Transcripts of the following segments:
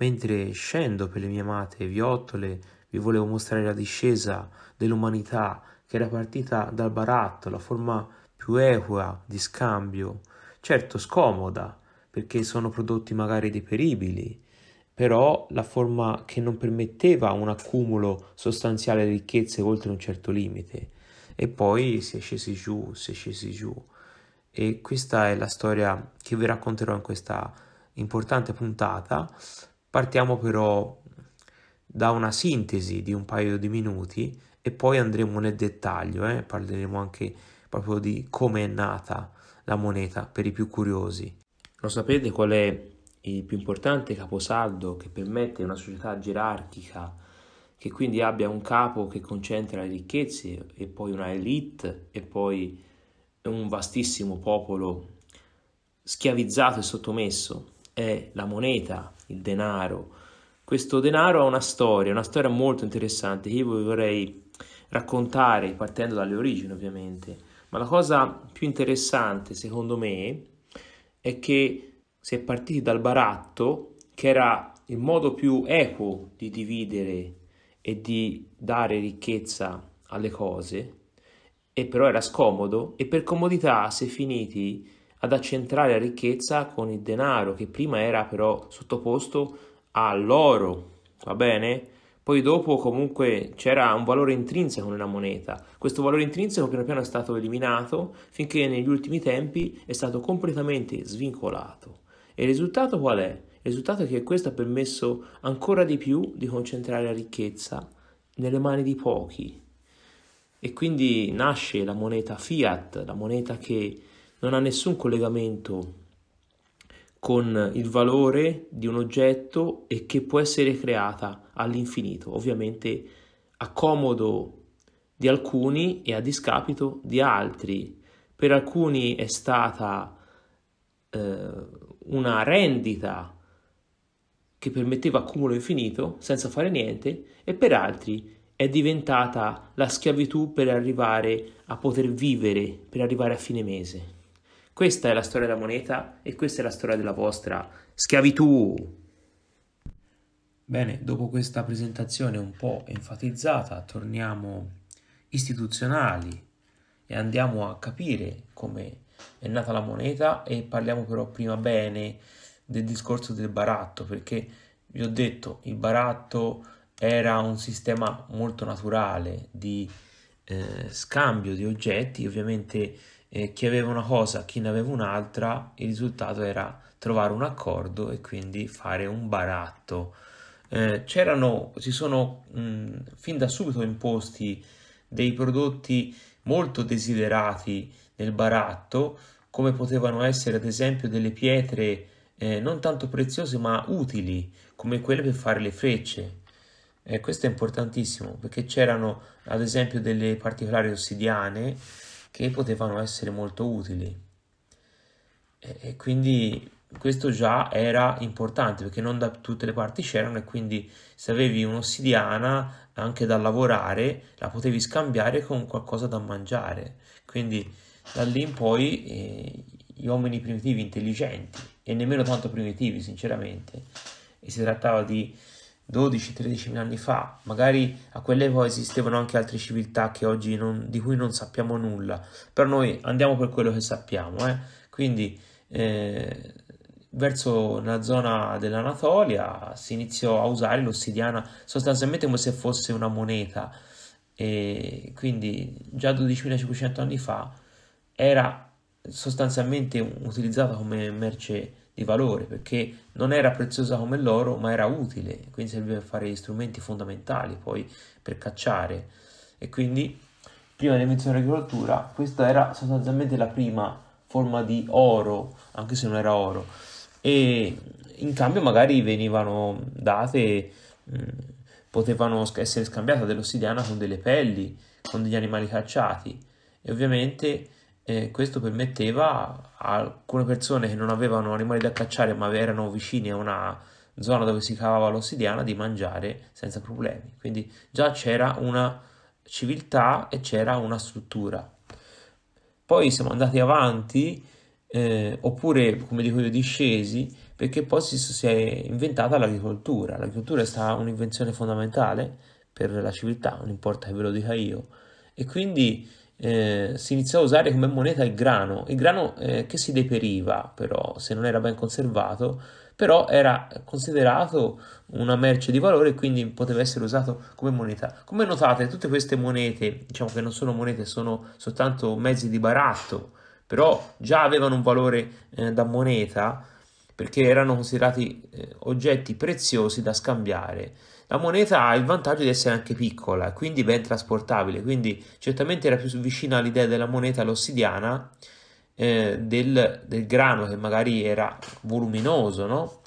Mentre scendo per le mie amate viottole, vi volevo mostrare la discesa dell'umanità che era partita dal baratto, la forma più equa di scambio, certo scomoda, perché sono prodotti magari deperibili, però la forma che non permetteva un accumulo sostanziale di ricchezze oltre un certo limite. E poi si è scesi giù, si è scesi giù. E questa è la storia che vi racconterò in questa importante puntata Partiamo però da una sintesi di un paio di minuti e poi andremo nel dettaglio, eh? parleremo anche proprio di come è nata la moneta per i più curiosi. Lo sapete qual è il più importante caposaldo che permette una società gerarchica che quindi abbia un capo che concentra le ricchezze e poi una elite e poi un vastissimo popolo schiavizzato e sottomesso? è la moneta, il denaro. Questo denaro ha una storia, una storia molto interessante che io vorrei raccontare partendo dalle origini ovviamente, ma la cosa più interessante secondo me è che si è partiti dal baratto che era il modo più equo di dividere e di dare ricchezza alle cose, e però era scomodo e per comodità si è finiti ad accentrare la ricchezza con il denaro che prima era però sottoposto all'oro, va bene? Poi dopo comunque c'era un valore intrinseco nella moneta, questo valore intrinseco piano piano è stato eliminato finché negli ultimi tempi è stato completamente svincolato. E il risultato qual è? Il risultato è che questo ha permesso ancora di più di concentrare la ricchezza nelle mani di pochi. E quindi nasce la moneta fiat, la moneta che non ha nessun collegamento con il valore di un oggetto e che può essere creata all'infinito, ovviamente a comodo di alcuni e a discapito di altri. Per alcuni è stata eh, una rendita che permetteva accumulo infinito senza fare niente e per altri è diventata la schiavitù per arrivare a poter vivere, per arrivare a fine mese. Questa è la storia della moneta e questa è la storia della vostra schiavitù. Bene, dopo questa presentazione un po' enfatizzata, torniamo istituzionali e andiamo a capire come è nata la moneta e parliamo però prima bene del discorso del baratto, perché vi ho detto, il baratto era un sistema molto naturale di eh, scambio di oggetti, ovviamente eh, chi aveva una cosa, chi ne aveva un'altra, il risultato era trovare un accordo e quindi fare un baratto. Eh, c'erano, si sono mh, mm, fin da subito imposti dei prodotti molto desiderati nel baratto, come potevano essere ad esempio delle pietre eh, non tanto preziose ma utili, come quelle per fare le frecce. Eh, questo è importantissimo perché c'erano ad esempio delle particolari ossidiane che potevano essere molto utili. E, e quindi questo già era importante perché non da tutte le parti c'erano e quindi se avevi un'ossidiana anche da lavorare la potevi scambiare con qualcosa da mangiare. Quindi da lì in poi eh, gli uomini primitivi intelligenti e nemmeno tanto primitivi sinceramente e si trattava di 12-13 anni fa, magari a quell'epoca esistevano anche altre civiltà non, di cui non sappiamo nulla, però noi andiamo per quello che sappiamo, eh? quindi eh, verso una zona dell'Anatolia si iniziò a usare l'ossidiana sostanzialmente come se fosse una moneta, e quindi già 12.500 anni fa era sostanzialmente utilizzata come merce di valore perché non era preziosa come l'oro ma era utile, quindi serviva per fare gli strumenti fondamentali poi per cacciare e quindi prima dell'invenzione dell'agricoltura questa era sostanzialmente la prima forma di oro, anche se non era oro e in cambio magari venivano date, mh, potevano essere scambiate dell'ossidiana con delle pelli, con degli animali cacciati e ovviamente e questo permetteva a alcune persone che non avevano animali da cacciare ma erano vicine a una zona dove si cavava l'ossidiana di mangiare senza problemi. Quindi già c'era una civiltà e c'era una struttura. Poi siamo andati avanti, eh, oppure come dico io, discesi, perché poi si, si è inventata l'agricoltura. L'agricoltura è stata un'invenzione fondamentale per la civiltà, non importa che ve lo dica io. E quindi eh, si iniziò a usare come moneta il grano, il grano eh, che si deperiva però se non era ben conservato, però era considerato una merce di valore e quindi poteva essere usato come moneta. Come notate tutte queste monete, diciamo che non sono monete, sono soltanto mezzi di baratto, però già avevano un valore eh, da moneta, perché erano considerati eh, oggetti preziosi da scambiare. La moneta ha il vantaggio di essere anche piccola, quindi ben trasportabile, quindi certamente era più vicina all'idea della moneta l'ossidiana eh, del, del, grano che magari era voluminoso, no?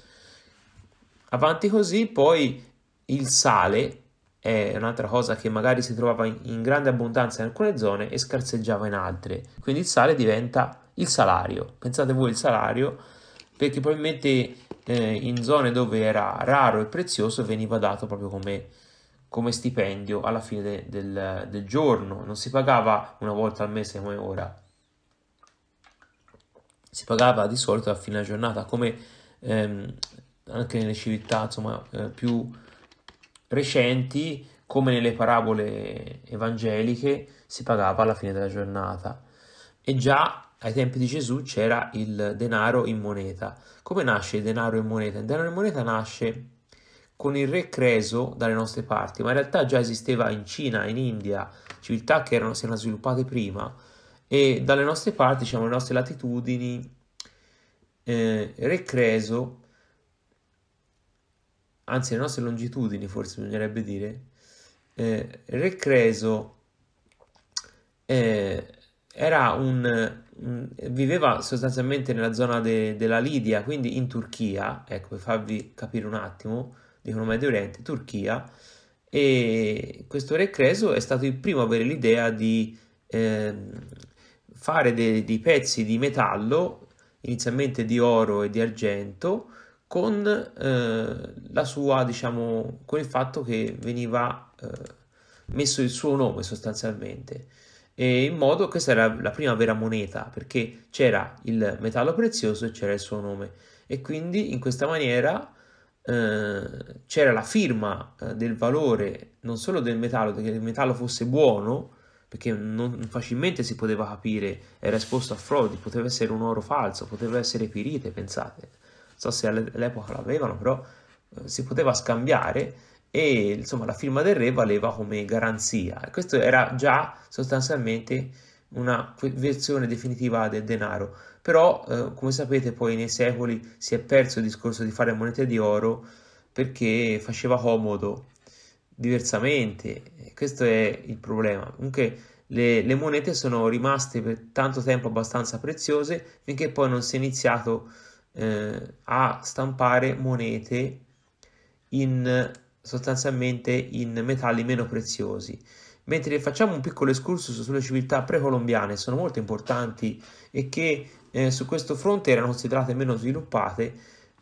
Avanti così, poi il sale è un'altra cosa che magari si trovava in, in grande abbondanza in alcune zone e scarseggiava in altre, quindi il sale diventa il salario. Pensate voi il salario perché probabilmente eh, in zone dove era raro e prezioso veniva dato proprio come, come stipendio alla fine de, del, del giorno, non si pagava una volta al mese come ora, si pagava di solito a fine giornata, come ehm, anche nelle civiltà insomma, eh, più recenti, come nelle parabole evangeliche, si pagava alla fine della giornata. E già ai tempi di Gesù c'era il denaro in moneta. Come nasce il denaro in moneta? Il denaro in moneta nasce con il re Creso dalle nostre parti, ma in realtà già esisteva in Cina, in India, civiltà che erano, si erano sviluppate prima e dalle nostre parti, diciamo, le nostre latitudini, eh, re Creso, anzi le nostre longitudini forse bisognerebbe dire, eh, re Creso eh, era un, viveva sostanzialmente nella zona de, della Lidia, quindi in Turchia, ecco, per farvi capire un attimo, dicono Medio Oriente, Turchia, e questo re Creso è stato il primo a avere l'idea di eh, fare dei, dei pezzi di metallo, inizialmente di oro e di argento, con eh, la sua, diciamo, con il fatto che veniva eh, messo il suo nome sostanzialmente e in modo questa era la prima vera moneta perché c'era il metallo prezioso e c'era il suo nome e quindi in questa maniera eh, c'era la firma eh, del valore non solo del metallo, che il metallo fosse buono perché non facilmente si poteva capire, era esposto a frodi, poteva essere un oro falso, poteva essere pirite, pensate. Non so se all'epoca l'avevano, però eh, si poteva scambiare e insomma la firma del re valeva come garanzia e questo era già sostanzialmente una versione definitiva del denaro però eh, come sapete poi nei secoli si è perso il discorso di fare monete di oro perché faceva comodo diversamente questo è il problema comunque le, le monete sono rimaste per tanto tempo abbastanza preziose finché poi non si è iniziato eh, a stampare monete in sostanzialmente in metalli meno preziosi. Mentre facciamo un piccolo escursus sulle civiltà precolombiane, sono molto importanti e che eh, su questo fronte erano considerate meno sviluppate.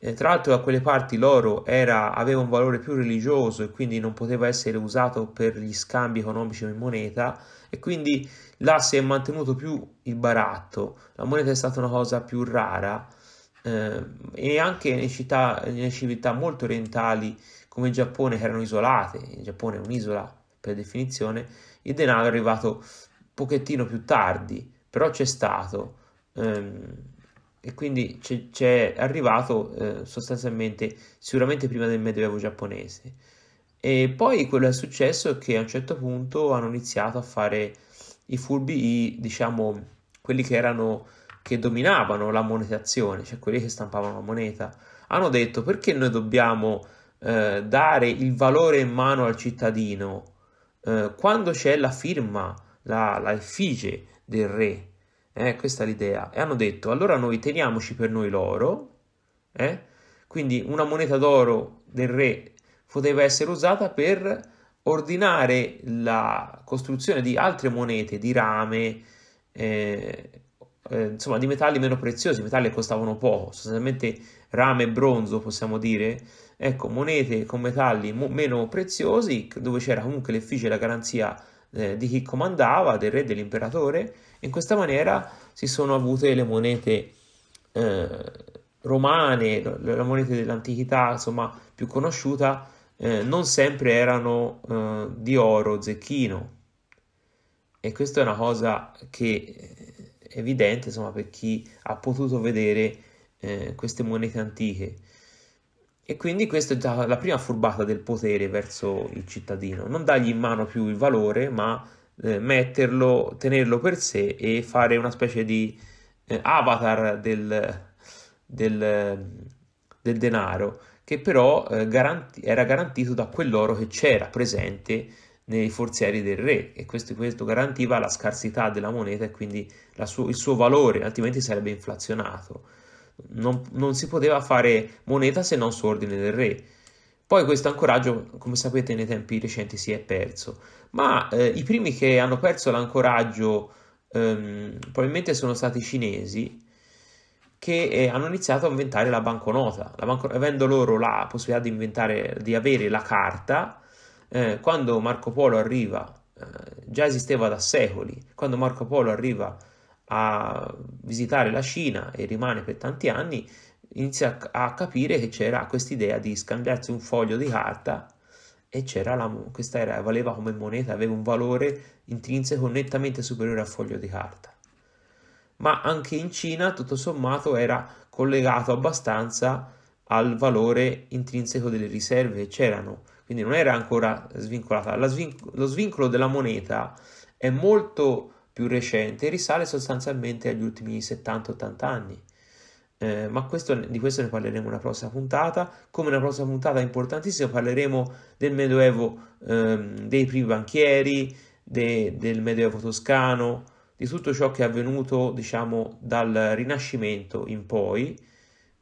Eh, tra l'altro da quelle parti l'oro era, aveva un valore più religioso e quindi non poteva essere usato per gli scambi economici in moneta e quindi là si è mantenuto più il baratto, la moneta è stata una cosa più rara eh, e anche nelle, città, nelle civiltà molto orientali come in Giappone che erano isolate, il Giappone è un'isola per definizione, il denaro è arrivato un pochettino più tardi, però c'è stato ehm, e quindi c'è, arrivato eh, sostanzialmente sicuramente prima del Medioevo giapponese. E poi quello è successo che a un certo punto hanno iniziato a fare i furbi, i, diciamo, quelli che erano che dominavano la monetazione, cioè quelli che stampavano la moneta, hanno detto perché noi dobbiamo eh, dare il valore in mano al cittadino eh, quando c'è la firma, la, la effigie del re. Eh, questa è l'idea. E hanno detto, allora noi teniamoci per noi l'oro, eh? quindi una moneta d'oro del re poteva essere usata per ordinare la costruzione di altre monete di rame, eh, eh, insomma di metalli meno preziosi, metalli che costavano poco, sostanzialmente rame e bronzo possiamo dire, Ecco, monete con metalli mo meno preziosi, dove c'era comunque l'effigie e la garanzia eh, di chi comandava, del re, dell'imperatore. In questa maniera si sono avute le monete eh, romane, la monete dell'antichità, insomma, più conosciuta, eh, non sempre erano eh, di oro, zecchino. E questa è una cosa che eh, è evidente, insomma, per chi ha potuto vedere eh, queste monete antiche e quindi questa è già la prima furbata del potere verso il cittadino, non dargli in mano più il valore, ma eh, metterlo, tenerlo per sé e fare una specie di eh, avatar del, del, del, denaro, che però eh, garanti- era garantito da quell'oro che c'era presente nei forzieri del re e questo, questo garantiva la scarsità della moneta e quindi su- il suo valore, altrimenti sarebbe inflazionato non, non si poteva fare moneta se non su ordine del re. Poi questo ancoraggio, come sapete, nei tempi recenti si è perso, ma eh, i primi che hanno perso l'ancoraggio ehm, probabilmente sono stati i cinesi che eh, hanno iniziato a inventare la banconota, la banco- avendo loro la possibilità di, inventare, di avere la carta. Eh, quando Marco Polo arriva, eh, già esisteva da secoli, quando Marco Polo arriva a visitare la Cina e rimane per tanti anni, inizia a capire che c'era questa idea di scambiarsi un foglio di carta e c'era la, questa era, valeva come moneta, aveva un valore intrinseco nettamente superiore al foglio di carta. Ma anche in Cina, tutto sommato, era collegato abbastanza al valore intrinseco delle riserve che c'erano, quindi non era ancora svincolata. Svin- lo svincolo della moneta è molto più recente risale sostanzialmente agli ultimi 70-80 anni. Eh, ma questo, di questo ne parleremo nella prossima puntata. Come nella prossima puntata importantissima parleremo del Medioevo ehm, dei primi banchieri, de, del Medioevo toscano, di tutto ciò che è avvenuto diciamo dal Rinascimento in poi,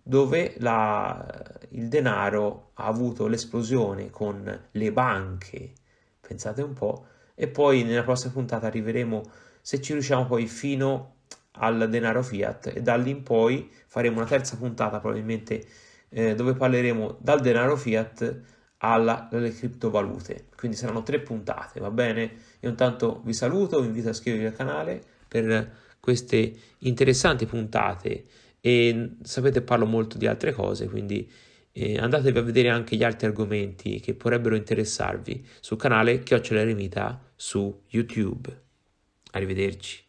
dove la, il denaro ha avuto l'esplosione con le banche, pensate un po', e poi nella prossima puntata arriveremo se ci riusciamo poi fino al denaro fiat e da lì in poi faremo una terza puntata probabilmente eh, dove parleremo dal denaro fiat alla, alle criptovalute quindi saranno tre puntate va bene io intanto vi saluto vi invito a iscrivervi al canale per queste interessanti puntate e sapete parlo molto di altre cose quindi eh, andatevi a vedere anche gli altri argomenti che potrebbero interessarvi sul canale Chiocciola Eremita su YouTube Arrivederci.